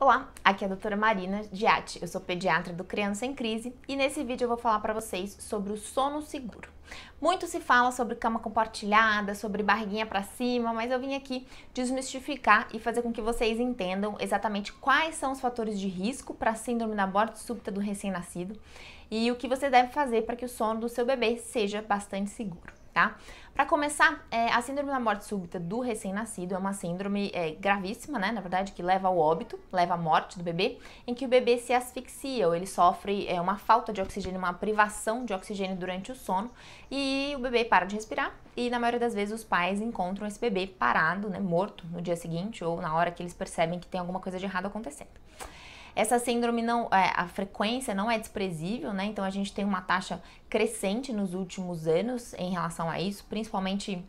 Olá, aqui é a doutora Marina Diatti, eu sou pediatra do Criança em Crise e nesse vídeo eu vou falar para vocês sobre o sono seguro. Muito se fala sobre cama compartilhada, sobre barriguinha para cima, mas eu vim aqui desmistificar e fazer com que vocês entendam exatamente quais são os fatores de risco para síndrome da morte súbita do recém-nascido e o que você deve fazer para que o sono do seu bebê seja bastante seguro tá? Para começar, é, a síndrome da morte súbita do recém-nascido é uma síndrome é, gravíssima, né? Na verdade, que leva ao óbito, leva à morte do bebê, em que o bebê se asfixia ou ele sofre é, uma falta de oxigênio, uma privação de oxigênio durante o sono e o bebê para de respirar. E na maioria das vezes os pais encontram esse bebê parado, né, morto no dia seguinte ou na hora que eles percebem que tem alguma coisa de errado acontecendo. Essa síndrome não, é, a frequência não é desprezível, né? Então a gente tem uma taxa crescente nos últimos anos em relação a isso, principalmente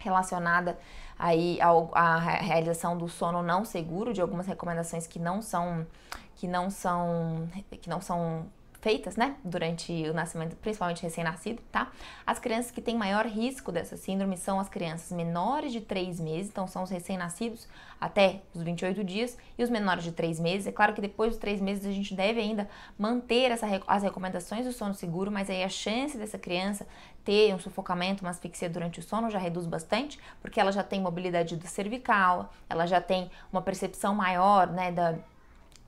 relacionada aí ao, à realização do sono não seguro, de algumas recomendações que não são que não são que não são feitas, né, durante o nascimento, principalmente recém-nascido, tá? As crianças que têm maior risco dessa síndrome são as crianças menores de 3 meses, então são os recém-nascidos até os 28 dias e os menores de 3 meses. É claro que depois dos 3 meses a gente deve ainda manter essa, as recomendações do sono seguro, mas aí a chance dessa criança ter um sufocamento, uma asfixia durante o sono já reduz bastante, porque ela já tem mobilidade do cervical, ela já tem uma percepção maior, né, da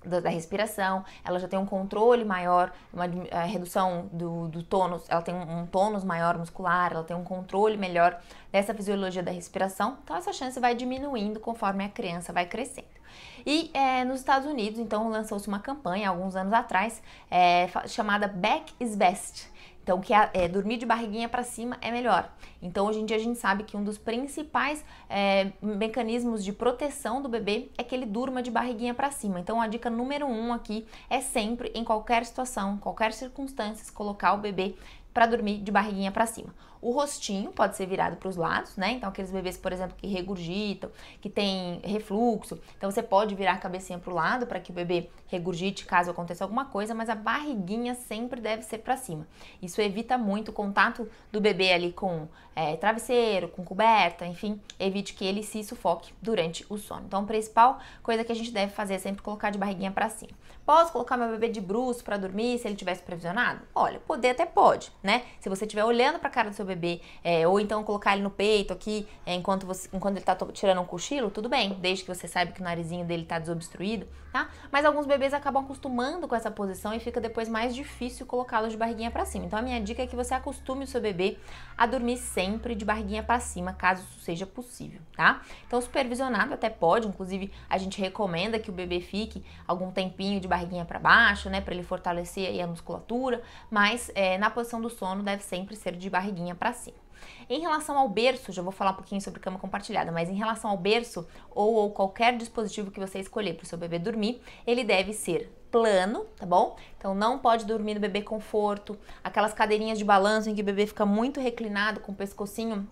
da, da, respiração, ela já tem um controle maior, uma eh, redução do, do tônus, ela tem um, um tônus maior muscular, ela tem um controle melhor dessa fisiologia da respiração, então essa chance vai diminuindo conforme a criança vai crescendo. E é, nos Estados Unidos, então, lançou-se uma campanha alguns anos atrás é, chamada Back is Best então, que é, é, dormir de barriguinha para cima é melhor. Então, hoje em dia a gente sabe que um dos principais é, mecanismos de proteção do bebê é que ele durma de barriguinha para cima. Então, a dica número um aqui é sempre, em qualquer situação, qualquer circunstância, colocar o bebê para dormir de barriguinha para cima. O rostinho pode ser virado para os lados, né? Então aqueles bebês, por exemplo, que regurgitam, que tem refluxo, então você pode virar a cabecinha para o lado para que o bebê regurgite caso aconteça alguma coisa, mas a barriguinha sempre deve ser para cima. Isso evita muito o contato do bebê ali com é, travesseiro, com coberta, enfim, evite que ele se sufoque durante o sono. Então a principal coisa que a gente deve fazer é sempre colocar de barriguinha para cima. Posso colocar meu bebê de bruxo para dormir se ele tiver supervisionado? Olha, poder até pode, né? Se você estiver olhando para a cara do seu bebê, é, ou então colocar ele no peito aqui, é, enquanto, você, enquanto ele está tirando um cochilo, tudo bem, desde que você saiba que o narizinho dele está desobstruído, tá? Mas alguns bebês acabam acostumando com essa posição e fica depois mais difícil colocá-los de barriguinha para cima. Então a minha dica é que você acostume o seu bebê a dormir sempre de barriguinha para cima, caso isso seja possível, tá? Então supervisionado até pode, inclusive a gente recomenda que o bebê fique algum tempinho de barriguinha para baixo, né, para ele fortalecer a musculatura, mas é, na posição do sono deve sempre ser de barriguinha para cima. Em relação ao berço, já vou falar um pouquinho sobre cama compartilhada, mas em relação ao berço ou, ou qualquer dispositivo que você escolher para o seu bebê dormir, ele deve ser plano, tá bom? Então não pode dormir no bebê conforto, aquelas cadeirinhas de balanço em que o bebê fica muito reclinado com o pescocinho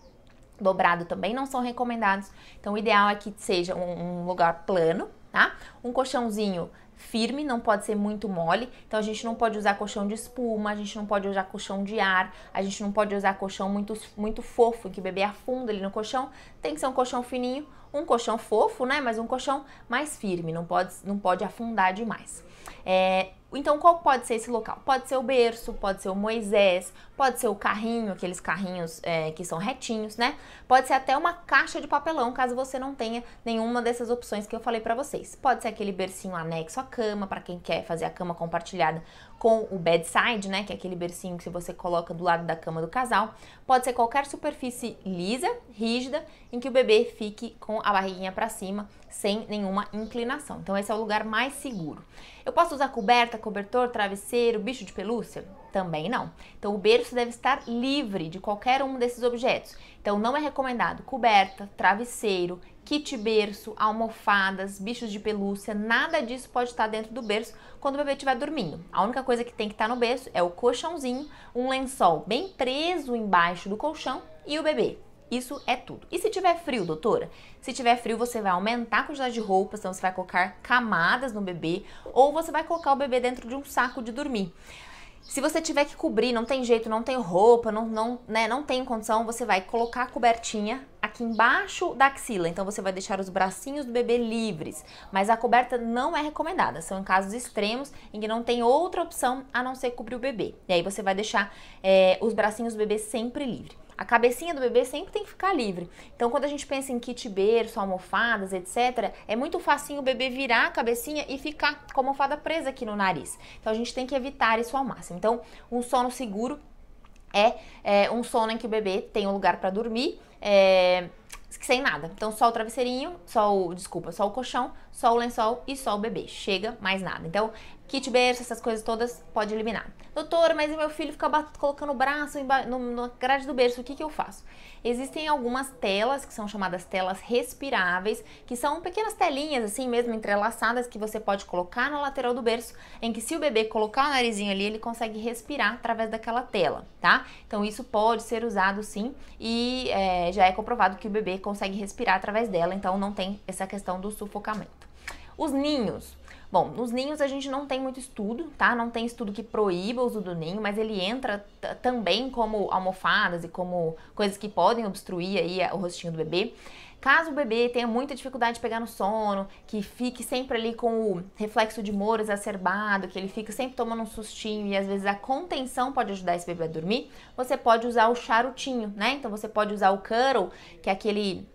dobrado também não são recomendados. Então o ideal é que seja um, um lugar plano, tá? Um colchãozinho firme, não pode ser muito mole. Então a gente não pode usar colchão de espuma, a gente não pode usar colchão de ar, a gente não pode usar colchão muito, muito fofo, que o bebê afunda ali no colchão. Tem que ser um colchão fininho um colchão fofo, né? Mas um colchão mais firme, não pode, não pode afundar demais. É, então, qual pode ser esse local? Pode ser o berço, pode ser o Moisés, pode ser o carrinho, aqueles carrinhos é, que são retinhos, né? Pode ser até uma caixa de papelão, caso você não tenha nenhuma dessas opções que eu falei para vocês. Pode ser aquele bercinho anexo à cama, para quem quer fazer a cama compartilhada com o bedside, né, que é aquele bercinho que você coloca do lado da cama do casal, pode ser qualquer superfície lisa, rígida, em que o bebê fique com a barriguinha para cima, sem nenhuma inclinação. Então esse é o lugar mais seguro. Eu posso usar coberta, cobertor, travesseiro, bicho de pelúcia? Também não. Então o berço deve estar livre de qualquer um desses objetos. Então não é recomendado coberta, travesseiro, kit berço, almofadas, bichos de pelúcia, nada disso pode estar dentro do berço quando o bebê estiver dormindo. A única coisa que tem que estar no berço é o colchãozinho, um lençol bem preso embaixo do colchão e o bebê. Isso é tudo. E se tiver frio, doutora? Se tiver frio, você vai aumentar a quantidade de roupas, então você vai colocar camadas no bebê ou você vai colocar o bebê dentro de um saco de dormir. Se você tiver que cobrir, não tem jeito, não tem roupa, não, não, né, não tem condição, você vai colocar a cobertinha aqui embaixo da axila, então você vai deixar os bracinhos do bebê livres, mas a coberta não é recomendada, são em casos extremos em que não tem outra opção a não ser cobrir o bebê. E aí você vai deixar é, os bracinhos do bebê sempre livre. A cabecinha do bebê sempre tem que ficar livre. Então, quando a gente pensa em kit berço, almofadas, etc., é muito facinho o bebê virar a cabecinha e ficar com a almofada presa aqui no nariz. Então, a gente tem que evitar isso ao máximo. Então, um sono seguro é, é, um sono em que o bebê tem um lugar para dormir, é, sem nada. Então só o travesseirinho, só o, desculpa, só o colchão, só o lençol e só o bebê. Chega mais nada. Então Kit berço, essas coisas todas, pode eliminar. Doutora, mas meu filho fica colocando o braço na grade do berço, o que, que eu faço? Existem algumas telas, que são chamadas telas respiráveis, que são pequenas telinhas, assim mesmo, entrelaçadas, que você pode colocar na lateral do berço, em que se o bebê colocar o narizinho ali, ele consegue respirar através daquela tela, tá? Então isso pode ser usado sim, e é, já é comprovado que o bebê consegue respirar através dela, então não tem essa questão do sufocamento. Os ninhos. Bom, nos ninhos a gente não tem muito estudo, tá? Não tem estudo que proíba o uso do ninho, mas ele entra também como almofadas e como coisas que podem obstruir aí o rostinho do bebê. Caso o bebê tenha muita dificuldade de pegar no sono, que fique sempre ali com o reflexo de moro exacerbado, que ele fica sempre tomando um sustinho e às vezes a contenção pode ajudar esse bebê a dormir, você pode usar o charutinho, né? Então você pode usar o curl, que é aquele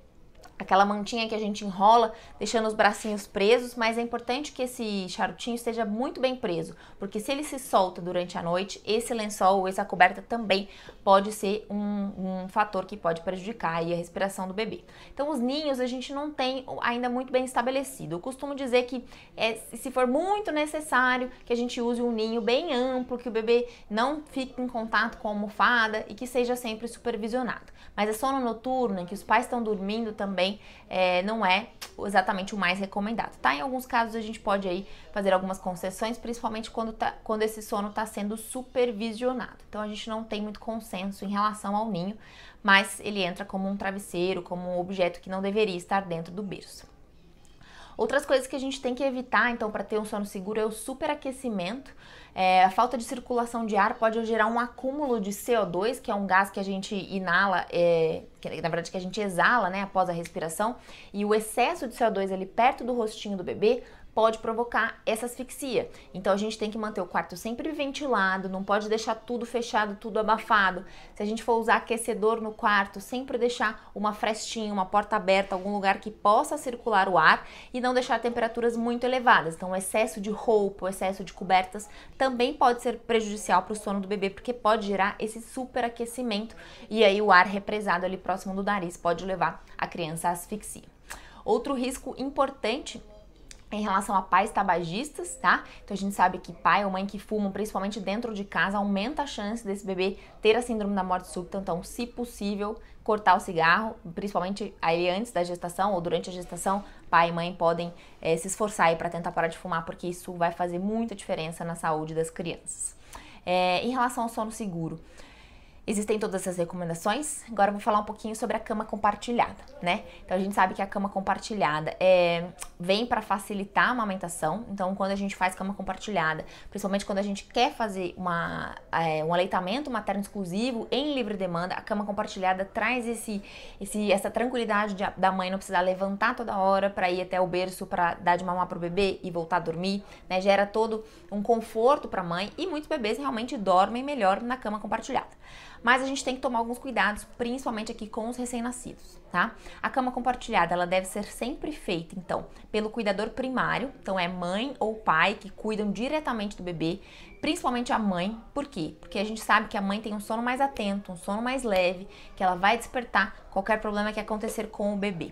aquela mantinha que a gente enrola, deixando os bracinhos presos, mas é importante que esse charutinho esteja muito bem preso, porque se ele se solta durante a noite, esse lençol ou essa coberta também pode ser um, um fator que pode prejudicar a respiração do bebê. Então, os ninhos a gente não tem ainda muito bem estabelecido. Eu costumo dizer que é, se for muito necessário, que a gente use um ninho bem amplo, que o bebê não fique em contato com a almofada e que seja sempre supervisionado. Mas é sono em que os pais estão dormindo também, também é, não é exatamente o mais recomendado, tá? Em alguns casos a gente pode aí fazer algumas concessões, principalmente quando, tá, quando esse sono está sendo supervisionado. Então a gente não tem muito consenso em relação ao ninho, mas ele entra como um travesseiro, como um objeto que não deveria estar dentro do berço. Outras coisas que a gente tem que evitar, então, para ter um sono seguro é o superaquecimento. É, a falta de circulação de ar pode gerar um acúmulo de CO2, que é um gás que a gente inala, é, que, na verdade que a gente exala, né, após a respiração. E o excesso de CO2 ali perto do rostinho do bebê pode provocar essa asfixia. Então a gente tem que manter o quarto sempre ventilado, não pode deixar tudo fechado, tudo abafado. Se a gente for usar aquecedor no quarto, sempre deixar uma frestinha, uma porta aberta, algum lugar que possa circular o ar e não deixar temperaturas muito elevadas. Então o excesso de roupa, o excesso de cobertas também pode ser prejudicial para o sono do bebê, porque pode gerar esse superaquecimento e aí o ar represado ali próximo do nariz pode levar a criança à asfixia. Outro risco importante em relação a pais tabagistas, tá? Então a gente sabe que pai ou mãe que fumam, principalmente dentro de casa, aumenta a chance desse bebê ter a síndrome da morte súbita. Então, se possível, cortar o cigarro, principalmente aí antes da gestação ou durante a gestação, pai e mãe podem é, se esforçar para tentar parar de fumar, porque isso vai fazer muita diferença na saúde das crianças. É, em relação ao sono seguro, Existem todas essas recomendações. Agora eu vou falar um pouquinho sobre a cama compartilhada, né? Então a gente sabe que a cama compartilhada é, vem para facilitar a amamentação. Então quando a gente faz cama compartilhada, principalmente quando a gente quer fazer uma, é, um aleitamento materno exclusivo em livre demanda, a cama compartilhada traz esse, esse essa tranquilidade de, da mãe não precisar levantar toda hora para ir até o berço para dar de mamar pro bebê e voltar a dormir, né? Gera todo um conforto para a mãe e muitos bebês realmente dormem melhor na cama compartilhada mas a gente tem que tomar alguns cuidados, principalmente aqui com os recém-nascidos, tá? A cama compartilhada, ela deve ser sempre feita, então, pelo cuidador primário, então é mãe ou pai que cuidam diretamente do bebê, principalmente a mãe, por quê? Porque a gente sabe que a mãe tem um sono mais atento, um sono mais leve, que ela vai despertar qualquer problema que acontecer com o bebê.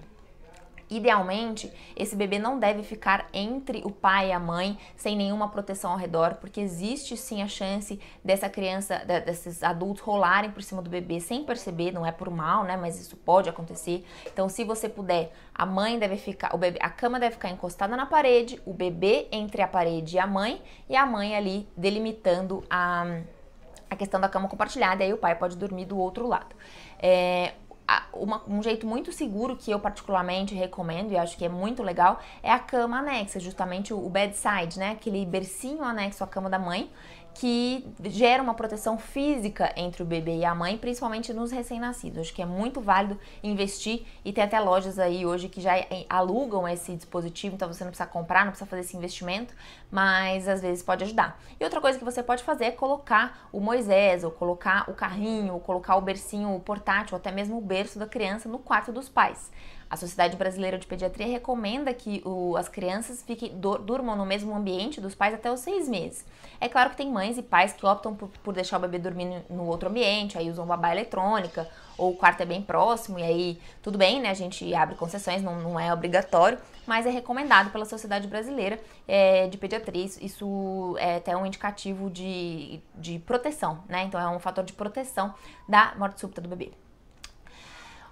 Idealmente, esse bebê não deve ficar entre o pai e a mãe sem nenhuma proteção ao redor, porque existe sim a chance dessa criança, desses adultos rolarem por cima do bebê sem perceber, não é por mal, né? Mas isso pode acontecer. Então, se você puder, a mãe deve ficar, o bebê, a cama deve ficar encostada na parede, o bebê entre a parede e a mãe, e a mãe ali delimitando a, a questão da cama compartilhada, e aí o pai pode dormir do outro lado. É, uma, um jeito muito seguro que eu particularmente recomendo e acho que é muito legal é a cama anexa, justamente o, o bedside, né? Aquele bercinho anexo à cama da mãe, que gera uma proteção física entre o bebê e a mãe, principalmente nos recém-nascidos. Acho que é muito válido investir e tem até lojas aí hoje que já é, alugam esse dispositivo, então você não precisa comprar, não precisa fazer esse investimento, mas às vezes pode ajudar. E outra coisa que você pode fazer é colocar o Moisés, ou colocar o carrinho, ou colocar o bercinho portátil, ou até mesmo o berço da criança no quarto dos pais. A Sociedade Brasileira de Pediatria recomenda que o, as crianças fiquem, durmam no mesmo ambiente dos pais até os seis meses. É claro que tem mães e pais que optam por, por deixar o bebê dormir no, outro ambiente, aí usam babá eletrônica, ou o quarto é bem próximo, e aí tudo bem, né? A gente abre concessões, não, não é obrigatório, mas é recomendado pela Sociedade Brasileira é, de Pediatria. Isso, isso é até um indicativo de, de proteção, né? Então é um fator de proteção da morte súbita do bebê.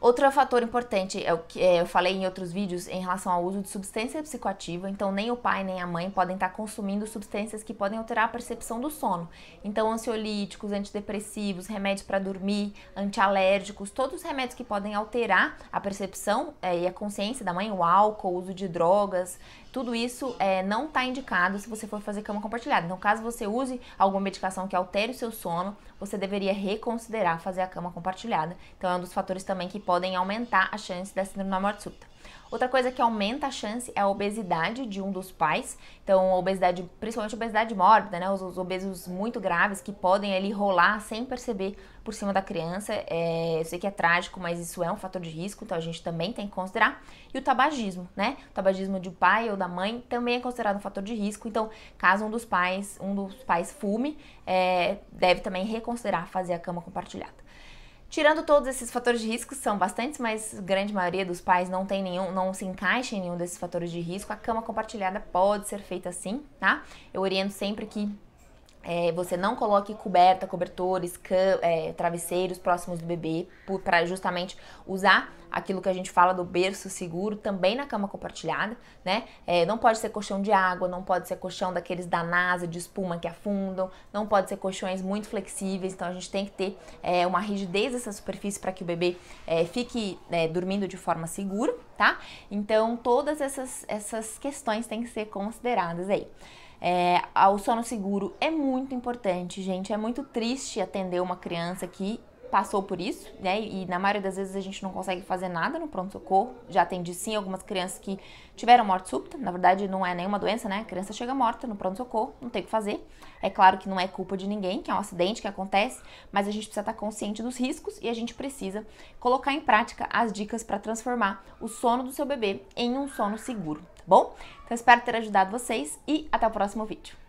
Outro fator importante é o que é, eu falei em outros vídeos em relação ao uso de substância psicoativa, então nem o pai nem a mãe podem estar consumindo substâncias que podem alterar a percepção do sono. Então ansiolíticos, antidepressivos, remédios para dormir, antialérgicos, todos os remédios que podem alterar a percepção é, e a consciência da mãe, o álcool, o uso de drogas, tudo isso é, não está indicado se você for fazer cama compartilhada. Então, caso você use alguma medicação que altere o seu sono, você deveria reconsiderar fazer a cama compartilhada. Então, é um dos fatores também que podem aumentar a chance da síndrome da morte súbita. Outra coisa que aumenta a chance é a obesidade de um dos pais. Então, obesidade, principalmente obesidade mórbida, né? Os, os, obesos muito graves que podem ali rolar sem perceber por cima da criança. É, eu sei que é trágico, mas isso é um fator de risco, então a gente também tem que considerar. E o tabagismo, né? O tabagismo de pai ou da mãe também é considerado um fator de risco. Então, caso um dos pais, um dos pais fume, é, deve também reconsiderar fazer a cama compartilhada. Tirando todos esses fatores de risco, são bastantes, mas a grande maioria dos pais não tem nenhum, não se encaixa em nenhum desses fatores de risco. A cama compartilhada pode ser feita assim, tá? Eu oriento sempre que é, você não coloque coberta, cobertores, é, travesseiros próximos do bebê, para justamente usar aquilo que a gente fala do berço seguro também na cama compartilhada, né? É, não pode ser colchão de água, não pode ser colchão daqueles da NASA de espuma que afundam, não pode ser colchões muito flexíveis, então a gente tem que ter é, uma rigidez dessa superfície para que o bebê é, fique né, dormindo de forma segura, tá? Então todas essas, essas questões têm que ser consideradas aí. É, o sono seguro é muito importante, gente. É muito triste atender uma criança que passou por isso, né? E na maioria das vezes a gente não consegue fazer nada no pronto-socorro. Já atendi sim algumas crianças que tiveram morte súbita. Na verdade, não é nenhuma doença, né? A criança chega morta no pronto-socorro, não tem o que fazer. É claro que não é culpa de ninguém, que é um acidente que acontece, mas a gente precisa estar consciente dos riscos e a gente precisa colocar em prática as dicas para transformar o sono do seu bebê em um sono seguro bom? Então espero ter ajudado vocês e até o próximo vídeo.